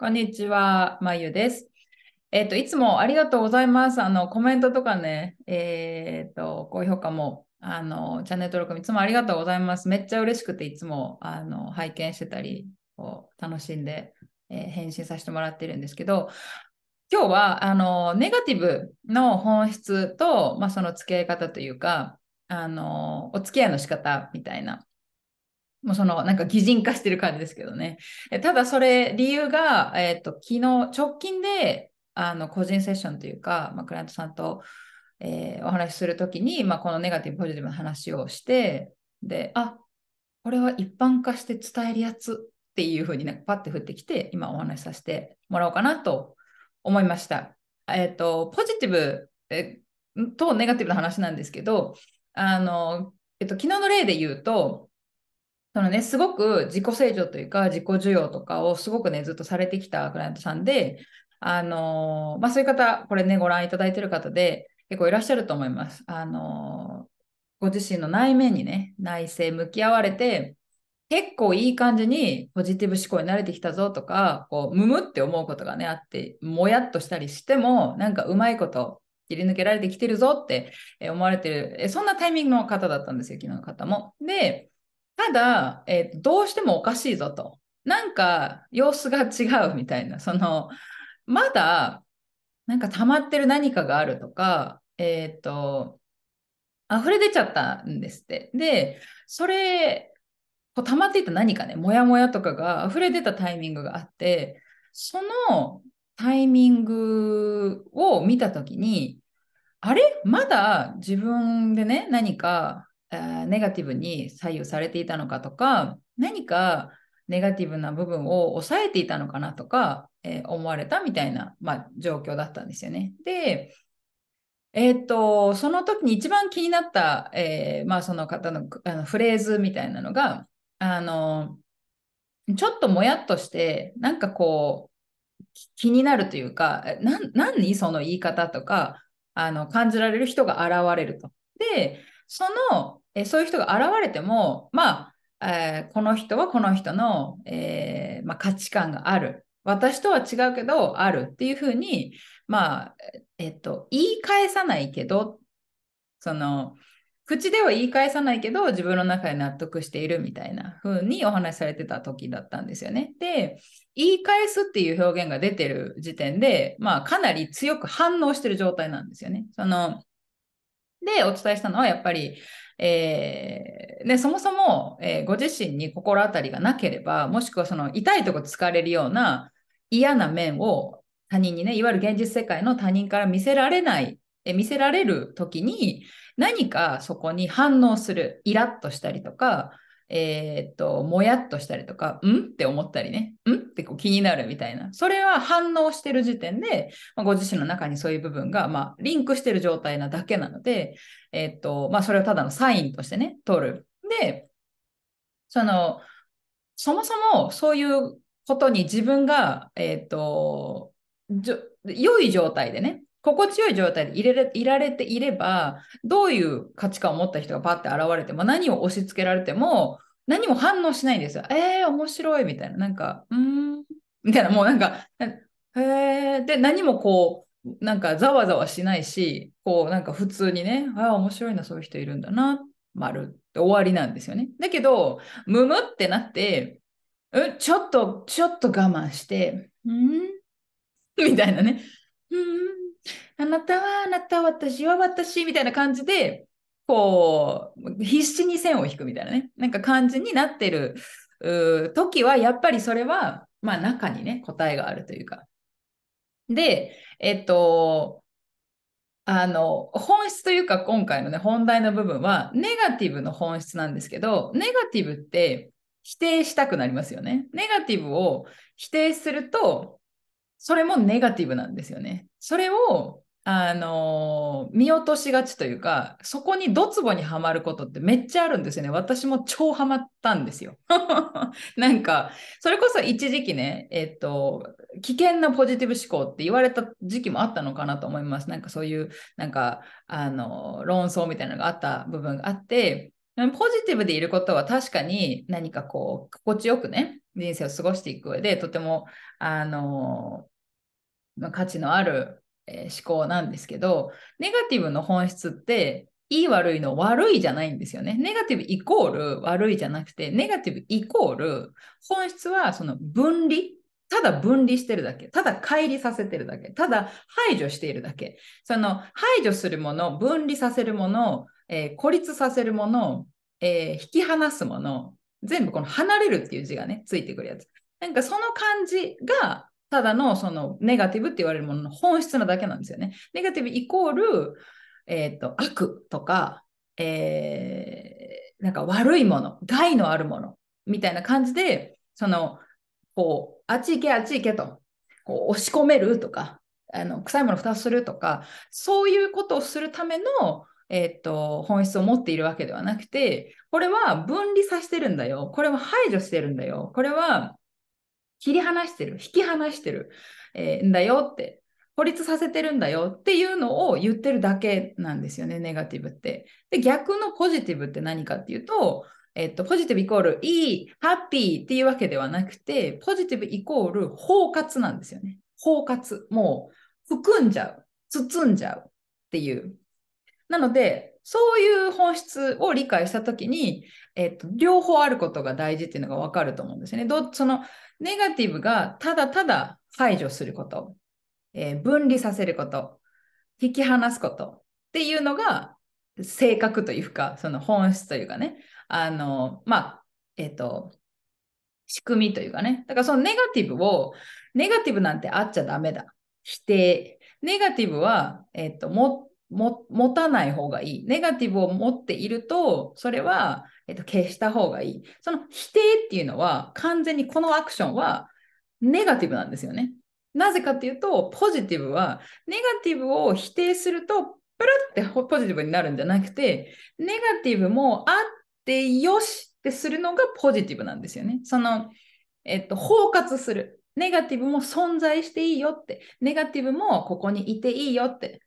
こんにちは、まゆです。えっ、ー、と、いつもありがとうございます。あの、コメントとかね、えっ、ー、と、高評価も、あの、チャンネル登録もいつもありがとうございます。めっちゃ嬉しくて、いつも、あの、拝見してたり、こう、楽しんで、えー、返信させてもらってるんですけど、今日は、あの、ネガティブの本質と、まあ、その付き合い方というか、あの、お付き合いの仕方みたいなもうそのなんか擬人化してる感じですけどね。ただそれ理由が、えっ、ー、と昨日直近であの個人セッションというか、まあ、クライアントさんと、えー、お話しするときに、まあ、このネガティブポジティブの話をしてであこれは一般化して伝えるやつっていうふうにパッて降ってきて今お話しさせてもらおうかなと思いました。えっ、ー、とポジティブ、えとネガティブな話なんですけどあの、えっ、と、昨日の例で言うとそのね、すごく自己成長というか、自己需要とかをすごくね、ずっとされてきたクライアントさんで、あのまあ、そういう方、これね、ご覧いただいている方で、結構いらっしゃると思います。あのご自身の内面にね、内政向き合われて、結構いい感じにポジティブ思考に慣れてきたぞとか、こう、むむって思うことがね、あって、もやっとしたりしても、なんかうまいこと切り抜けられてきてるぞって思われてる、そんなタイミングの方だったんですよ、昨日の方も。で、ただ、えー、どうしてもおかしいぞと。なんか様子が違うみたいな、その、まだ、なんか溜まってる何かがあるとか、えっ、ー、と、溢れ出ちゃったんですって。で、それ、こう溜まっていた何かね、モヤモヤとかが溢れ出たタイミングがあって、そのタイミングを見た時に、あれまだ自分でね、何かネガティブに左右されていたのかとか何かネガティブな部分を抑えていたのかなとか、えー、思われたみたいな、まあ、状況だったんですよね。で、えー、っとその時に一番気になった、えー、まあ、その方のあのフレーズみたいなのがあのちょっともやっとしてなんかこう気になるというか何その言い方とかあの感じられる人が現れると。でそのえそういう人が現れても、まあ、えー、この人はこの人の、えー、まあ、価値観がある。私とは違うけど、あるっていうふうに、まあ、えっと、言い返さないけど、その、口では言い返さないけど、自分の中で納得しているみたいな風にお話しされてた時だったんですよね。で、言い返すっていう表現が出てる時点で、まあ、かなり強く反応してる状態なんですよね。その、で、お伝えしたのは、やっぱり、えー、でそもそも、えー、ご自身に心当たりがなければもしくはその痛いとこ疲れるような嫌な面を他人にねいわゆる現実世界の他人から見せられないえ見せられる時に何かそこに反応するイラッとしたりとかえー、っと、もやっとしたりとか、んって思ったりね、んってこう気になるみたいな。それは反応してる時点で、まあ、ご自身の中にそういう部分が、まあ、リンクしてる状態なだけなので、えー、っと、まあ、それをただのサインとしてね、取る。で、その、そもそもそういうことに自分が、えー、っと、良い状態でね、心地よい状態でいれいられていれば、どういう価値観を持った人がパッて現れても、何を押し付けられても、何も反応しないんですよ。えー、面白いみたいな、なんか、うーん、みたいな、もうなんか、えー、で、何もこう、なんかざわざわしないし、こう、なんか普通にね、ああ、面白いな、そういう人いるんだな、丸って終わりなんですよね。だけど、むむってなって、うん、ちょっと、ちょっと我慢して、うんみたいなね、うんあなたはあなた、私は私みたいな感じで、こう、必死に線を引くみたいなね、なんか感じになってる時は、やっぱりそれは、まあ中にね、答えがあるというか。で、えっと、あの、本質というか今回のね、本題の部分は、ネガティブの本質なんですけど、ネガティブって否定したくなりますよね。ネガティブを否定すると、それもネガティブなんですよね。それをあのー、見落としがちというかそこにドツボにはまることってめっちゃあるんですよね私も超ハマったんですよ なんかそれこそ一時期ねえっ、と危険なポジティブ思考って言われた時期もあったのかなと思いますなんかそういうなんかあの論争みたいなのがあった部分があってポジティブでいることは確かに何かこう、心地よくね、人生を過ごしていく上で、とても、あの、ま価値のある、え思考なんですけど、ネガティブの本質って、いい悪いの悪いじゃないんですよね。ネガティブイコール悪いじゃなくて、ネガティブイコール本質はその分離、ただ分離してるだけ、ただ乖離させてるだけ、ただ排除しているだけ。その排除するもの、分離させるもの、えー、孤立させるもの、えー、引き離すもの、全部この離れるっていう字がね、ついてくるやつ。なんかその感じが、ただのそのネガティブって言われるものの本質なだけなんですよね。ネガティブイコール、えっ、ー、と、悪とか、えー、なんか悪いもの、害のあるもの、みたいな感じで、その、こう、あっち行け、あっち行けと、こう押し込めるとか、あの臭いもの蓋するとか、そういうことをするためのえっと、本質を持っているわけではなくて、これは分離させてるんだよ。これは排除してるんだよ。これは切り離してる。引き離してる、えー、んだよって。孤立させてるんだよっていうのを言ってるだけなんですよね、ネガティブって。で、逆のポジティブって何かっていうと、えっと、ポジティブイコールいい、ハッピーっていうわけではなくて、ポジティブイコール包括なんですよね。包括。もう、含んじゃう。包んじゃうっていうなので、そういう本質を理解したときに、えっと、両方あることが大事っていうのが分かると思うんですよね。どそのネガティブがただただ排除すること、えー、分離させること、引き離すことっていうのが性格というか、その本質というかね、あの、まあ、えっ、と、仕組みというかね、だからそのネガティブを、ネガティブなんてあっちゃダメだ。否定。ネガティブは、えっ、と、もも持たない方がいい。ネガティブを持っていると、それは、えっと、消した方がいい。その否定っていうのは、完全にこのアクションはネガティブなんですよね。なぜかっていうと、ポジティブは、ネガティブを否定すると、プルってポジティブになるんじゃなくて、ネガティブもあってよしってするのがポジティブなんですよね。その、えっと、包括する。ネガティブも存在していいよって、ネガティブもここにいていいよって、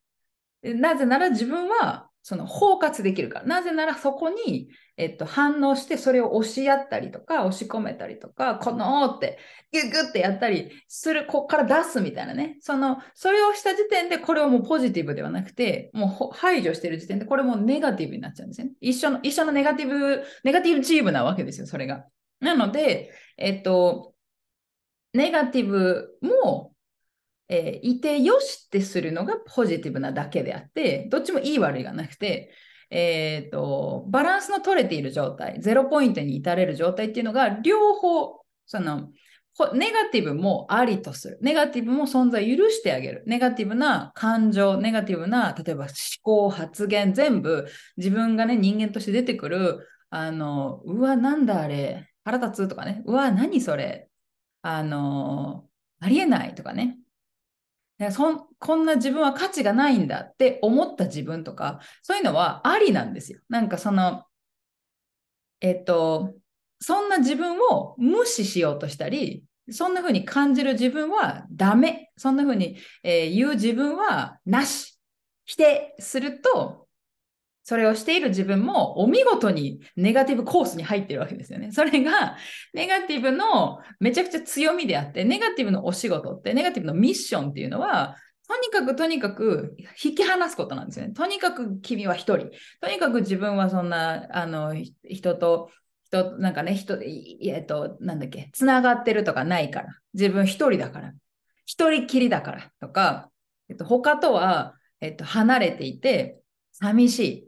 なぜなら自分はその包括できるから。なぜならそこに、えっと、反応してそれを押し合ったりとか、押し込めたりとか、このーって、ギュギュってやったりする、こっから出すみたいなね。その、それをした時点でこれをもうポジティブではなくて、もう排除してる時点でこれもネガティブになっちゃうんですね。一緒の、一緒のネガティブ、ネガティブチームなわけですよ、それが。なので、えっと、ネガティブもえー、いてよしってするのがポジティブなだけであって、どっちもいい悪いがなくて、えーと、バランスの取れている状態、ゼロポイントに至れる状態っていうのが、両方、その、ネガティブもありとする。ネガティブも存在許してあげる。ネガティブな感情、ネガティブな、例えば思考、発言、全部自分がね、人間として出てくる、あの、うわ、なんだあれ、腹立つとかね、うわ、何それ、あの、ありえないとかね、そこんな自分は価値がないんだって思った自分とか、そういうのはありなんですよ。なんかその、えっと、そんな自分を無視しようとしたり、そんな風に感じる自分はダメ。そんな風に、えー、言う自分はなし。否定すると、それをしている自分もお見事にネガティブコースに入ってるわけですよね。それがネガティブのめちゃくちゃ強みであって、ネガティブのお仕事って、ネガティブのミッションっていうのは、とにかくとにかく引き離すことなんですよね。とにかく君は一人。とにかく自分はそんな、あの、人と、人、なんかね、人、えっと、なんだっけ、つながってるとかないから。自分一人だから。一人きりだからとか、えっと、他とは、えっと、離れていて、寂しい。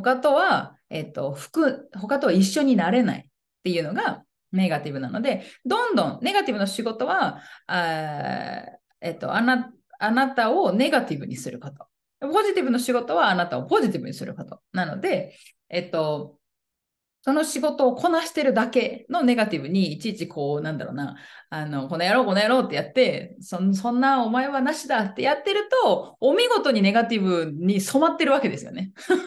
他とは、えっと、服、他とは一緒になれないっていうのがネガティブなので、どんどんネガティブの仕事は、あえっと、あな、あなたをネガティブにすること。ポジティブの仕事はあなたをポジティブにすること。なので、えっと、その仕事をこなしてるだけのネガティブにいちいちこうなんだろうなあのこの野郎この野郎ってやってそんなお前はなしだってやってるとお見事にネガティブに染まってるわけですよね。ネガ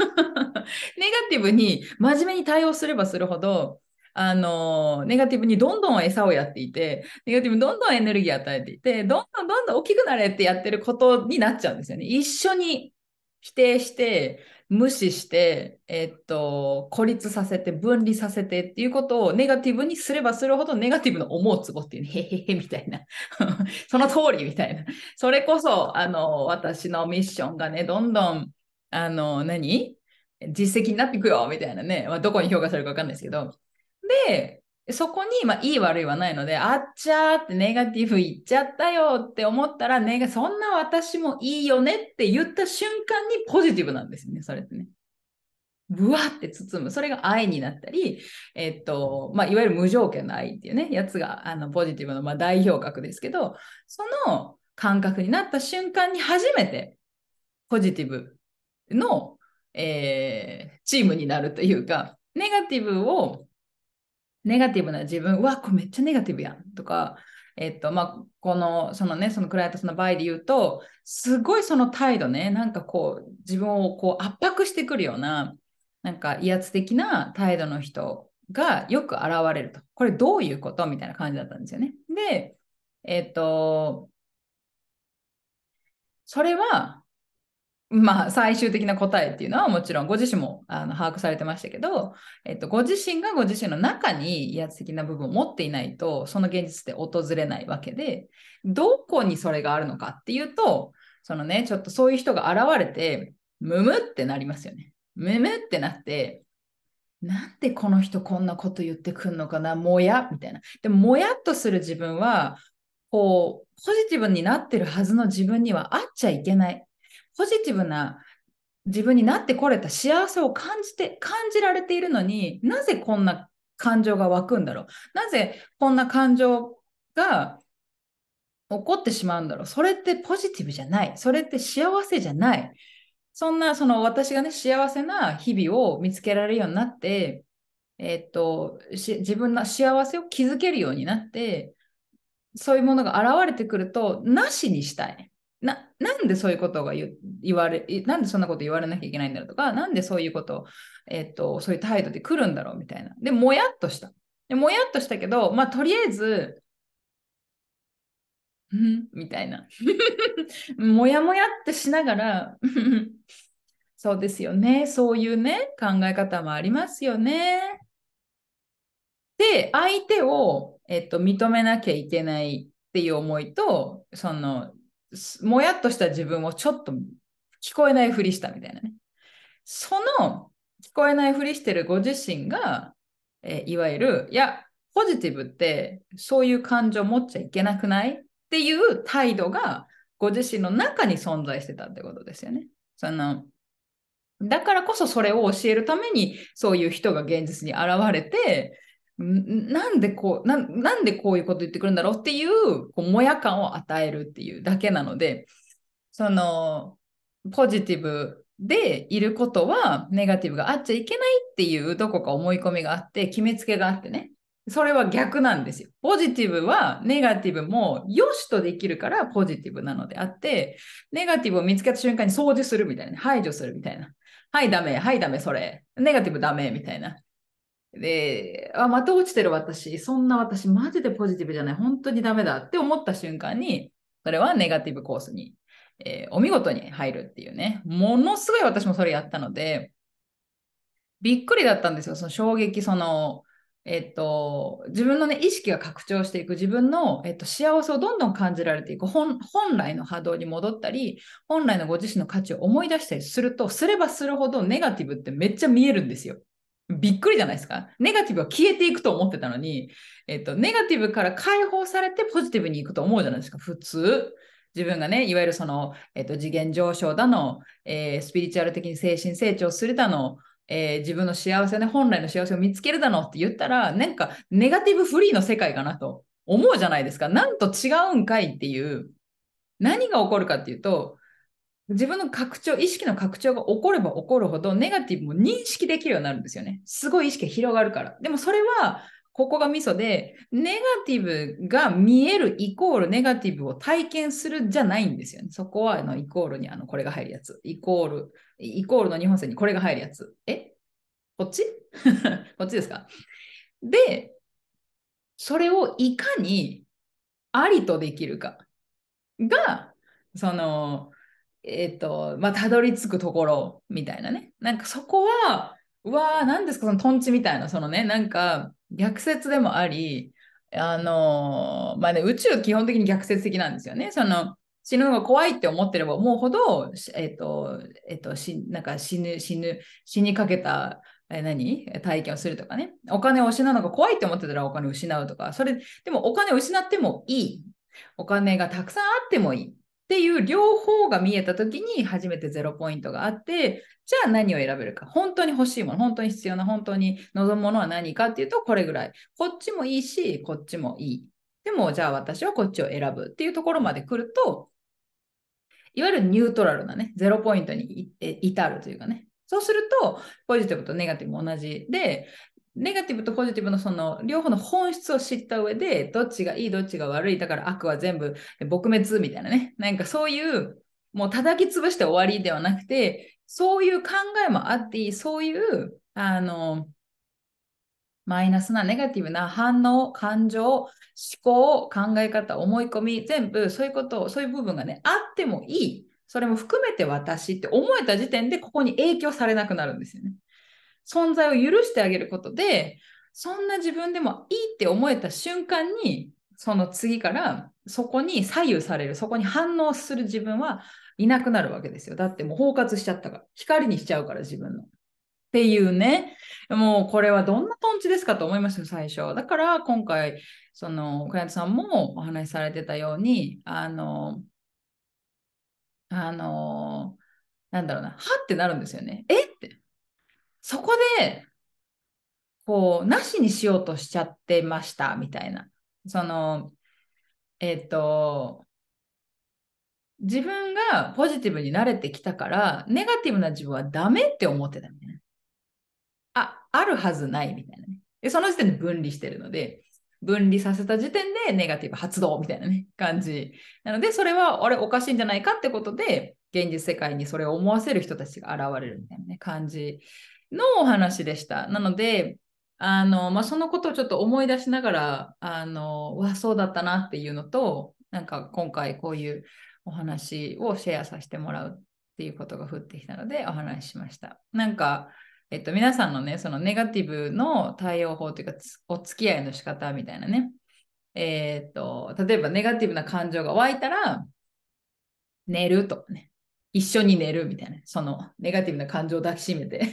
ティブに真面目に対応すればするほどあのネガティブにどんどん餌をやっていてネガティブにどんどんエネルギー与えていてどんどんどんどん大きくなれってやってることになっちゃうんですよね。一緒に否定して無視して、えっと、孤立させて、分離させてっていうことをネガティブにすればするほどネガティブの思うツボっていうね、へへへみたいな。その通りみたいな。それこそ、あの、私のミッションがね、どんどん、あの、何実績になっていくよみたいなね、まあ、どこに評価されるかわかんないですけど。で、そこに、まあ、いい悪いはないので、あっちゃーってネガティブ言っちゃったよって思ったら、ね、そんな私もいいよねって言った瞬間にポジティブなんですよね、それってね。ぶわって包む。それが愛になったり、えっと、まあ、いわゆる無条件の愛っていうね、やつが、あの、ポジティブの、まあ、代表格ですけど、その感覚になった瞬間に初めて、ポジティブの、えー、チームになるというか、ネガティブをネガティブな自分、うわ、これめっちゃネガティブやんとか、えっと、まあ、この、そのね、そのクライアントさんの場合で言うと、すごいその態度ね、なんかこう、自分をこう圧迫してくるような、なんか威圧的な態度の人がよく現れると。これどういうことみたいな感じだったんですよね。で、えっと、それはまあ、最終的な答えっていうのはもちろんご自身もあの把握されてましたけど、えっと、ご自身がご自身の中に威圧的な部分を持っていないとその現実って訪れないわけでどこにそれがあるのかっていうとそのねちょっとそういう人が現れてむむってなりますよね。むむってなってなんでこの人こんなこと言ってくんのかなもやみたいな。でももやっとする自分はこうポジティブになってるはずの自分にはあっちゃいけないポジティブな自分になってこれた幸せを感じて感じられているのになぜこんな感情が湧くんだろうなぜこんな感情が起こってしまうんだろうそれってポジティブじゃないそれって幸せじゃないそんなその私がね幸せな日々を見つけられるようになってえっと自分の幸せを築けるようになってそういうものが現れてくるとなしにしたいななんでそういうことが言われ、なんでそんなこと言われなきゃいけないんだろうとか、なんでそういうこと、えっ、と、そういう態度で来るんだろうみたいな。で、もやっとした。でもやっとしたけど、まあ、とりあえず、うん、みたいな。もやもやってしながら そうですよね。そういうね、考え方もありますよね。で、相手を、えっと、認めなきゃいけないっていう思いと、その、もやっとした自分をちょっと聞こえないふりしたみたいなね。その聞こえないふりしてるご自身が、えー、いわゆる、いや、ポジティブってそういう感情持っちゃいけなくないっていう態度がご自身の中に存在してたってことですよね。そのだからこそそれを教えるためにそういう人が現実に現れてなんでこうな、なんでこういうこと言ってくるんだろうっていう、こう、もや感を与えるっていうだけなので、その、ポジティブでいることは、ネガティブがあっちゃいけないっていう、どこか思い込みがあって、決めつけがあってね。それは逆なんですよ。ポジティブはネガティブも良しとできるからポジティブなのであって、ネガティブを見つけた瞬間に掃除するみたいな、排除するみたいな。はい、ダメ、はい、ダメ、それ。ネガティブダメ、みたいな。で、あ、また落ちてる私、そんな私、マジでポジティブじゃない、本当にダメだって思った瞬間に、それはネガティブコースに、えー、お見事に入るっていうね、ものすごい私もそれやったので、びっくりだったんですよ、その衝撃、その、えっと、自分のね、意識が拡張していく、自分の、えっと、幸せをどんどん感じられていく本、本来の波動に戻ったり、本来のご自身の価値を思い出したりすると、すればするほどネガティブってめっちゃ見えるんですよ。びっくりじゃないですか。ネガティブは消えていくと思ってたのに、えっと、ネガティブから解放されてポジティブに行くと思うじゃないですか、普通。自分がね、いわゆるその、えっと、次元上昇だの、えー、スピリチュアル的に精神成長するだの、えー、自分の幸せね、本来の幸せを見つけるだのって言ったら、なんかネガティブフリーの世界かなと思うじゃないですか。なんと違うんかいっていう。何が起こるかっていうと、自分の拡張、意識の拡張が起これば起こるほど、ネガティブも認識できるようになるんですよね。すごい意識が広がるから。でもそれは、ここがミソで、ネガティブが見えるイコールネガティブを体験するじゃないんですよね。そこはあのイコールにあのこれが入るやつ。イコール、イコールの日本線にこれが入るやつ。えこっち こっちですかで、それをいかにありとできるかが、その、えっ、ー、と、まあ、たどり着くところみたいなね。なんかそこは、うわー、何ですか、そのトンチみたいな、そのね、なんか逆説でもあり、あのー、まあね、宇宙基本的に逆説的なんですよね。その死ぬのが怖いって思ってれば思うほど、えっ、ー、と、えっ、ー、と、しなんか死ぬ、死ぬ、死にかけた、え何体験をするとかね。お金を失うのが怖いって思ってたらお金を失うとか、それ、でもお金を失ってもいい。お金がたくさんあってもいい。っていう両方が見えた時に初めてゼロポイントがあってじゃあ何を選べるか本当に欲しいもの本当に必要な本当に望むものは何かっていうとこれぐらいこっちもいいしこっちもいいでもじゃあ私はこっちを選ぶっていうところまで来るといわゆるニュートラルなねゼロポイントに至るというかねそうするとポジティブとネガティブも同じでネガティブとポジティブのその両方の本質を知った上で、どっちがいい、どっちが悪い、だから悪は全部撲滅みたいなね、なんかそういう、もう叩き潰して終わりではなくて、そういう考えもあっていい、そういう、あの、マイナスなネガティブな反応、感情、思考、考え方、思い込み、全部そういうことを、そういう部分がね、あってもいい。それも含めて私って思えた時点で、ここに影響されなくなるんですよね。存在を許してあげることで、そんな自分でもいいって思えた瞬間に、その次からそこに左右される、そこに反応する自分はいなくなるわけですよ。だってもう包括しちゃったから、光にしちゃうから自分の。っていうね、もうこれはどんなトンチですかと思いましたよ、最初。だから今回、その、クライアントさんもお話しされてたように、あの、あの、なんだろうな、はってなるんですよね。えそこで、こう、なしにしようとしちゃってました、みたいな。その、えっ、ー、と、自分がポジティブに慣れてきたから、ネガティブな自分はダメって思ってたみたいな。あ、あるはずないみたいなね。で、その時点で分離してるので、分離させた時点でネガティブ発動みたいなね、感じ。なので、それは、あれ、おかしいんじゃないかってことで、現実世界にそれを思わせる人たちが現れるみたいなね、感じのお話でした。なので、あの、まあ、そのことをちょっと思い出しながら、あの、わ、そうだったなっていうのと、なんか今回こういうお話をシェアさせてもらうっていうことが降ってきたのでお話ししました。なんか、えっと、皆さんのね、そのネガティブの対応法というか、お付き合いの仕方みたいなね。えー、っと、例えばネガティブな感情が湧いたら、寝るとかね。一緒に寝るみたいな、そのネガティブな感情を抱きしめて っ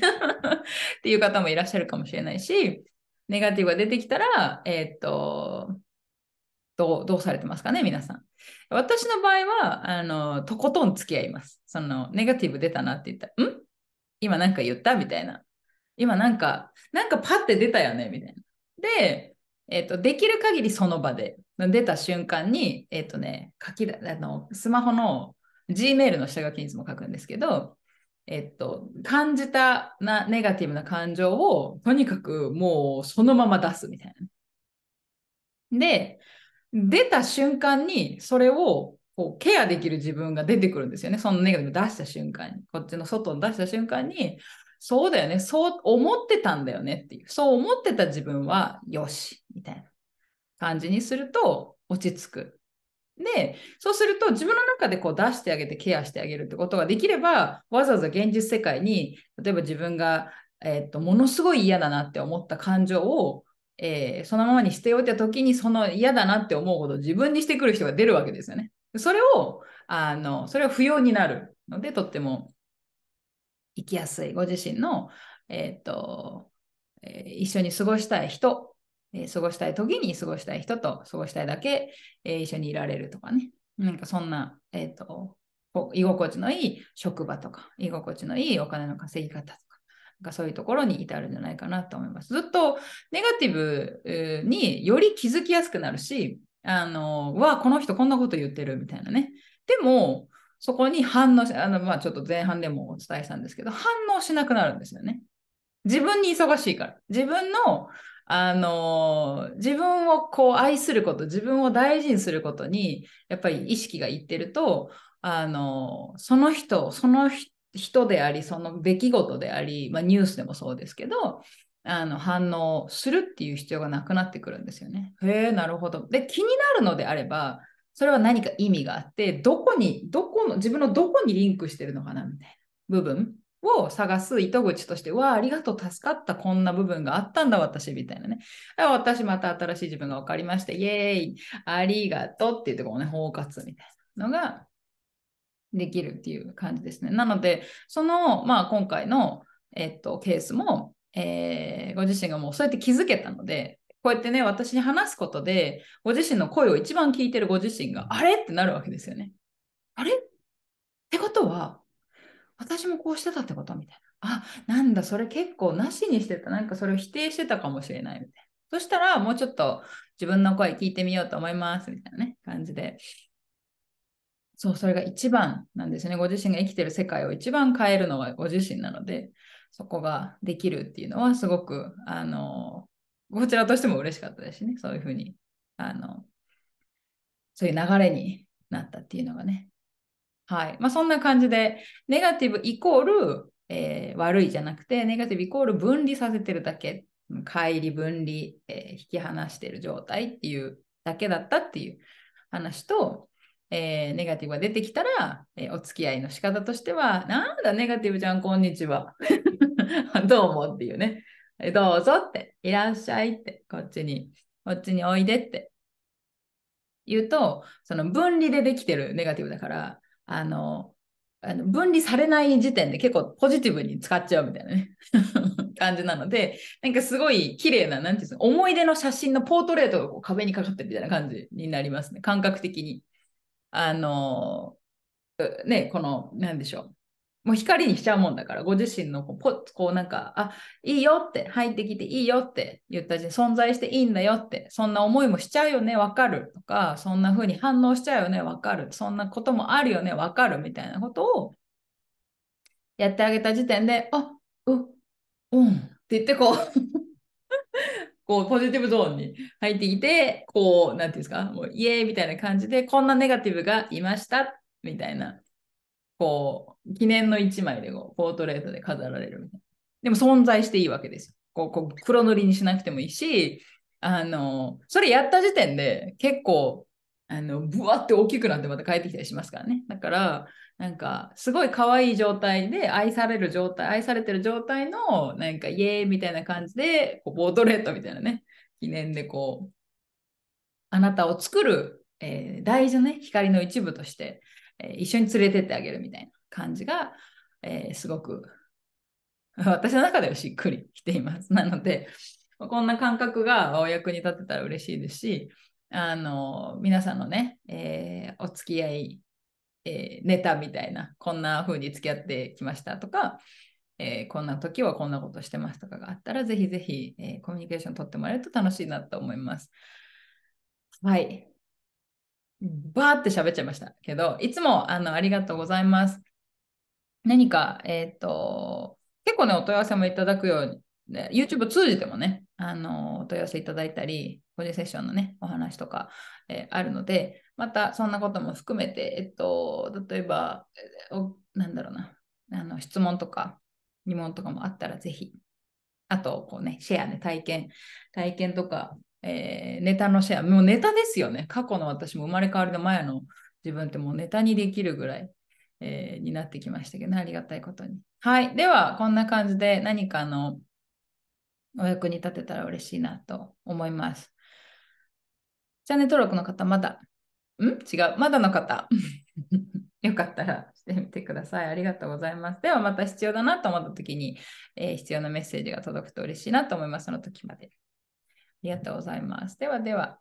ていう方もいらっしゃるかもしれないし、ネガティブが出てきたら、えー、っと、どう、どうされてますかね、皆さん。私の場合は、あの、とことん付き合います。その、ネガティブ出たなって言ったら、ん今なんか言ったみたいな。今なんか、なんかパッて出たよねみたいな。で、えっ、ー、と、できる限りその場で、出た瞬間に、えっ、ー、とね、書きだ、あの、スマホの Gmail の下書きにいつも書くんですけど、えっと、感じたなネガティブな感情をとにかくもうそのまま出すみたいな。で、出た瞬間にそれをこうケアできる自分が出てくるんですよね。そのネガティブ出した瞬間に、こっちの外に出した瞬間に、そうだよね、そう思ってたんだよねっていう、そう思ってた自分はよし、みたいな感じにすると落ち着くで、そうすると自分の中でこう出してあげてケアしてあげるってことができれば、わざわざ現実世界に、例えば自分が、えー、っと、ものすごい嫌だなって思った感情を、えー、そのままにしておいた時に、その嫌だなって思うほど自分にしてくる人が出るわけですよね。それを、あの、それは不要になるので、とっても生きやすい。ご自身の、えー、っと、えー、一緒に過ごしたい人え過ごしたい時に過ごしたい人と過ごしたいだけ、え一緒にいられるとかね。なんかそんな、えっ、ー、と、居心地のいい職場とか、居心地のいいお金の稼ぎ方とか、なんかそういうところに至るんじゃないかなと思います。ずっとネガティブにより気づきやすくなるし、あの、わあ、この人こんなこと言ってるみたいなね。でも、そこに反応し、あの、まあちょっと前半でもお伝えしたんですけど、反応しなくなるんですよね。自分に忙しいから。自分のあの自分をこう愛すること自分を大事にすることにやっぱり意識がいってるとあのその人その人でありその出来事であり、まあ、ニュースでもそうですけどあの反応するっていう必要がなくなってくるんですよね。へえなるほど。で気になるのであればそれは何か意味があってどこにどこの自分のどこにリンクしてるのかなみたいな部分を探す糸口として、わあ、ありがとう、助かった、こんな部分があったんだ、私、みたいなね。私、また新しい自分が分かりました、イエーイ、ありがとうっていうとこうをね、包括みたいなのができるっていう感じですね。なので、その、まあ、今回の、えっと、ケースも、えー、ご自身がもうそうやって気づけたので、こうやってね、私に話すことで、ご自身の声を一番聞いてるご自身が、あれってなるわけですよね。あれってことは、私もこうしてたってことみたいな。あ、なんだ、それ結構なしにしてた。なんかそれを否定してたかもしれないみたいな。そしたら、もうちょっと自分の声聞いてみようと思いますみたいなね、感じで。そう、それが一番なんですね。ご自身が生きてる世界を一番変えるのはご自身なので、そこができるっていうのはすごく、あの、こちらとしても嬉しかったですしね、そういうふうに、あの、そういう流れになったっていうのがね、はい。まあ、そんな感じで、ネガティブイコール、えー、悪いじゃなくて、ネガティブイコール分離させてるだけ、乖離、分離、えー、引き離してる状態っていうだけだったっていう話と、えー、ネガティブが出てきたら、えお付き合いの仕方としては、なんだネガティブじゃん、こんにちは。どうもっていうね。どうぞって、いらっしゃいって、こっちに、こっちにおいでって言うと、その分離でできてるネガティブだから、あの、あの分離されない時点で結構ポジティブに使っちゃうみたいなね 感じなので、なんかすごい綺麗な、なんていうんですか、思い出の写真のポートレートがこう壁にかかってるみたいな感じになりますね、感覚的に。あの、ね、この、なんでしょう。もう光にしちゃうもんだから、ご自身のこう、ポこうなんか、あ、いいよって、入ってきていいよって言ったし、存在していいんだよって、そんな思いもしちゃうよね、わかるとか、そんな風に反応しちゃうよね、わかる。そんなこともあるよね、わかるみたいなことをやってあげた時点で、あ、う、うんって言ってこう こうポジティブゾーンに入ってきて、こう、なんていうんですか、もうイエーイみたいな感じで、こんなネガティブがいましたみたいなこう、記念の一枚でこうポートレートで飾られるみたいな。でも存在していいわけですよ。こう、こう黒塗りにしなくてもいいし、あの、それやった時点で結構、あの、って大きくなってまた帰ってきたりしますからね。だから、なんか、すごい可愛い状態で、愛される状態、愛されてる状態の、なんか、イエーイみたいな感じで、こうボートレートみたいなね、記念でこう、あなたを作る、えー、大事なね、光の一部として、えー、一緒に連れてってあげるみたいな感じが、えー、すごく 私の中ではしっくりきています。なので、こんな感覚がお役に立てたら嬉しいですし、あの皆さんのね、えー、お付き合い、えー、ネタみたいな、こんな風に付き合ってきましたとか、えー、こんな時はこんなことしてますとかがあったら、ぜひぜひ、えコミュニケーション取ってもらえると楽しいなと思います。はい。バーって喋っちゃいましたけど、いつもあのありがとうございます。何か、えっ、ー、と、結構ね、お問い合わせもいただくように、ね、YouTube 通じてもね、あの、お問い合わせいただいたり、個人セッションのね、お話とか、えー、あるので、またそんなことも含めて、えっと、例えば、おなんだろうな、あの、質問とか、疑問とかもあったら、ぜひ、あと、こうね、シェアね、体験、体験とか、えー、ネタのシェア、もうネタですよね。過去の私も生まれ変わりの前の自分ってもうネタにできるぐらい、えー、になってきましたけど、ね、ありがたいことに。はい。では、こんな感じで何かのお役に立てたら嬉しいなと思います。チャンネル登録の方、まだ、ん違う、まだの方。よかったらしてみてください。ありがとうございます。ではまた必要だなと思った時に、えー、必要なメッセージが届くと嬉しいなと思います。その時まで。ありがとうございます。ではでは。